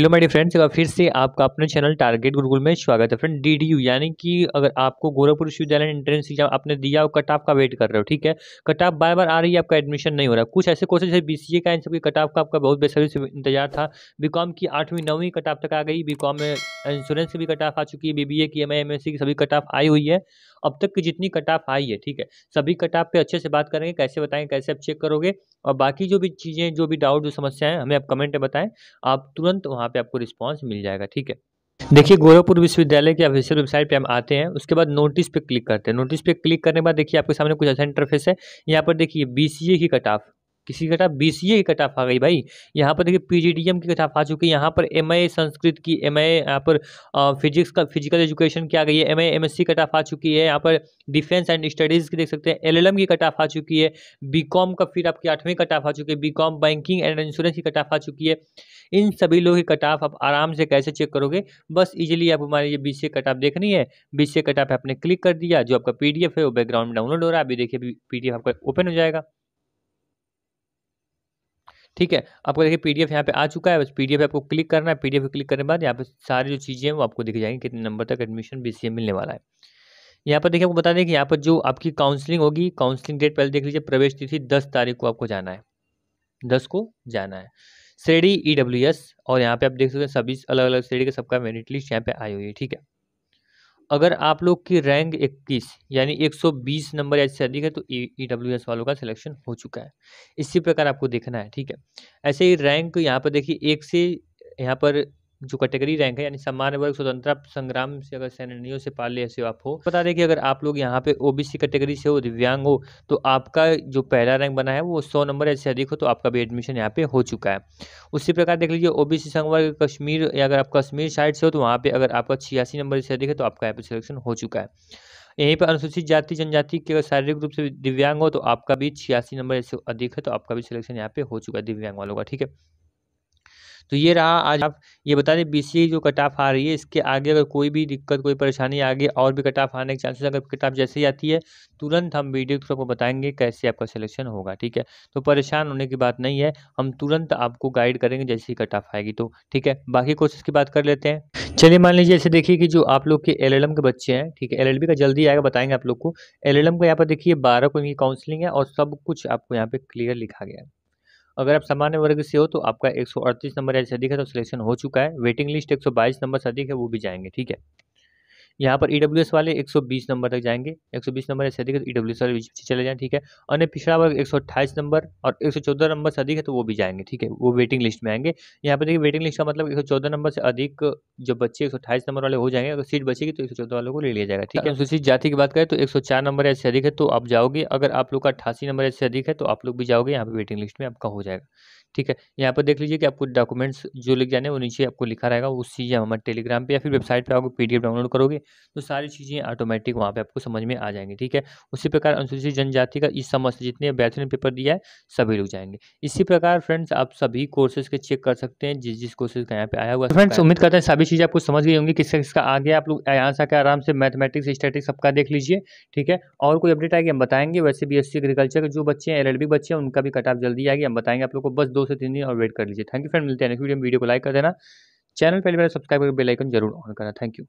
Hello my D friends अगर फिर से आपका अपने चैनल टारगेट गुरुकुल में स्वागत है फ्रेंड डीडीयू यानी कि अगर आपको गोरखपुर विश्वविद्यालय एंट्रेंस एग्जाम आपने दिया और कट ऑफ का वेट कर रहे हो ठीक है कट ऑफ बार बार आ रही है आपका एडमिशन नहीं हो रहा कुछ ऐसे कोर्सेज है बीसीए का इन सबके कट ऑफ का आपका बहुत बेसरी से इंतजार था बीकॉम की आठवीं नौवीं कट ऑफ तक आ गई बीकॉम में इंश्योरेंस की भी कट ऑफ आ चुकी है बीबीए की एम आई एम एस की सभी कट ऑफ आई हुई है अब तक की जितनी कट ऑफ आई है ठीक है सभी कट ऑफ पे अच्छे से बात करेंगे कैसे बताएंगे कैसे आप चेक करोगे और बाकी जो भी चीज़ें जो भी डाउट जो समस्याएं हमें आप कमेंट में बताएं आप तुरंत वहाँ पर आपको रिस्पॉन्स मिल जाएगा ठीक है देखिए गोरखपुर विश्वविद्यालय की ऑफिशियल वेबसाइट पे हम आते हैं उसके बाद नोटिस पे क्लिक करते हैं नोटिस पे क्लिक करने के बाद देखिए आपके सामने कुछ ऐसा इंटरफेस है यहाँ पर देखिए बीसीए की कट ऑफ किसी की कटाफ बी की कटाफ आ गई भाई यहाँ पर देखिए पी की कटाफ आ चुकी है यहाँ पर एम संस्कृत की एम आई यहाँ पर फिजिक्स का फिजिकल एजुकेशन की आ गई है M I M S cutoff आ चुकी है यहाँ पर डिफेंस एंड स्टडीज़ की देख सकते हैं एल की कटाफ आ चुकी है बी का फिर आपकी आठवीं कटाफ आ चुकी है बी बैंकिंग एंड इंश्योरेंस की कटाफ आ चुकी है इन सभी लोगों की कटाफ आप आराम से कैसे चेक करोगे बस इजीली आप हमारे ये बी सी कटाफ देखनी है बी सी कटाफ आपने क्लिक कर दिया जो आपका पी है वो बैकग्राउंड में डाउनलोड हो रहा है अभी देखिए पी आपका ओपन हो जाएगा ठीक है आपको देखिए पी डी एफ यहाँ पे आ चुका है बस पी डी एफ आपको क्लिक करना है पी डी एफ क्लिक करने के बाद यहाँ पे सारी जो चीज़ें हैं वो आपको दिख जाएंगी कितने नंबर तक एडमिशन बी सी ए मिलने वाला है यहाँ पर देखिए आपको बता दें कि यहाँ पर जो आपकी काउंसलिंग होगी काउंसलिंग डेट पहले देख लीजिए प्रवेश तिथि दस तारीख को आपको जाना है दस को जाना है श्रेणी ई डब्ल्यू एस और यहाँ पे आप देख सकते हैं सभी अलग अलग श्रेणी के सबका मेरिट लिस्ट यहाँ पे आई हुई है ठीक है अगर आप लोग की रैंक 21 यानी 120 नंबर या इससे अधिक है तो ई डब्ल्यू एस वालों का सिलेक्शन हो चुका है इसी प्रकार आपको देखना है ठीक है ऐसे ही रैंक यहाँ पर देखिए एक से यहाँ पर जो कैटेगरी रैंक है यानी सामान्य वर्ग स्वतंत्रता संग्राम से अगर सैनियों से पाले लिया आप हो बता दें कि अगर आप लोग यहाँ पे ओबीसी कैटेगरी से हो दिव्यांग हो तो आपका जो पहला रैंक बना है वो सौ नंबर से अधिक हो तो आपका भी एडमिशन यहाँ पे हो चुका है उसी प्रकार देख लीजिए ओबीसी संवर्ग कश्मीर या अगर आप कश्मीर साइड से हो तो वहाँ पे अगर आपका छियासी नंबर से अधिक है तो आपका यहाँ पे सिलेक्शन हो चुका है यहीं पर अनुसूचित जाति जनजाति के अगर शारीरिक रूप से दिव्यांग हो तो आपका भी छियासी नंबर से अधिक है तो आपका भी सिलेक्शन यहाँ पे हो चुका है दिव्यांग वालों का ठीक है तो ये रहा आज आप ये बता दें बी जो कट ऑफ आ रही है इसके आगे अगर कोई भी दिक्कत कोई परेशानी आगे और भी कट ऑफ आने के चांसेस अगर कट ऑफ जैसे ही आती है तुरंत हम वीडियो के थ्रू आपको बताएंगे कैसे आपका सिलेक्शन होगा ठीक है तो परेशान होने की बात नहीं है हम तुरंत आपको गाइड करेंगे जैसे ही कट ऑफ आएगी तो ठीक है बाकी कोर्सेज की बात कर लेते हैं चलिए मान लीजिए ऐसे देखिए कि जो आप लोग के एल के बच्चे हैं ठीक है एल का जल्दी आएगा बताएंगे आप लोग को एल का यहाँ पर देखिए बारह को इनकी काउंसलिंग है और सब कुछ आपको यहाँ पे क्लियर लिखा गया है अगर आप सामान्य वर्ग से हो तो आपका अड़तीस नंबर या अधिक है तो सिलेक्शन हो चुका है वेटिंग लिस्ट बाईस नंबर से अधिक है वो भी जाएंगे ठीक है यहाँ पर ई e वाले बीस नंबर तक जाएंगे बीस नंबर से अधिक है तो ई e वाले बीच चले जाएँ ठीक है अन्य पिछड़ा वर्ग 128 नंबर और चौदह नंबर से अधिक है तो वो भी जाएंगे ठीक है वो वेटिंग लिस्ट में आएंगे यहाँ पर देखिए वेटिंग लिस्ट का मतलब चौदह नंबर से अधिक जो बच्चे 128 नंबर वाले हो जाएंगे अगर सीट बचेगी तो चौदह वालों को ले लिया जाएगा ठीक है अनुसूचित हाँ। तो जाति की बात करें तो चार नंबर ऐसे अधिक है तो आप जाओगे अगर आप लोग का अट्ठासी नंबर ऐसे अधिक है तो आप लोग भी जाओगे यहाँ पर वेटिंग लिस्ट में आपका हो जाएगा ठीक है यहाँ पर देख लीजिए कि आपको डॉक्यूमेंट्स जो लिख जाने वो नीचे आपको लिखा रहेगा उस चीज़ हमारे टेलीग्राम पे या फिर वेबसाइट पे आपको पीडीएफ डाउनलोड करोगे तो सारी चीज़ें ऑटोमेटिक वहाँ पे आपको समझ में आ जाएंगी ठीक है उसी प्रकार अनुसूचित जनजाति का इस समस्त जितने अभ्यर्थियों पेपर दिया है सभी लोग जाएंगे इसी प्रकार फ्रेंड्स आप सभी कोर्सेज के चेक कर सकते हैं जिस जिस कोर्सेज का यहाँ पे आया हुआ फ्रेंड्स उम्मीद करते हैं सभी चीज़ें आपको समझ गई होंगी किसका किसका आ गया आप लोग यहाँ से आकर आराम से मैथमेटिक्स स्टेटिक्स सबका देख लीजिए ठीक है और कोई अपडेट आएगी हम बताएंगे वैसे बी एस एग्रीकल्चर के जो बच्चे हैं एल बच्चे हैं उनका भी कट ऑफ जल्दी आएगी हम बताएंगे आप लोग को बस दो से तीन दिन और वेट कर लीजिए थैंक यू फ्रेंड मिलते हैं वीडियो को लाइक कर देना चैनल पहले बार सब्सक्राइब करके बेल आइकन जरूर ऑन करना थैंक यू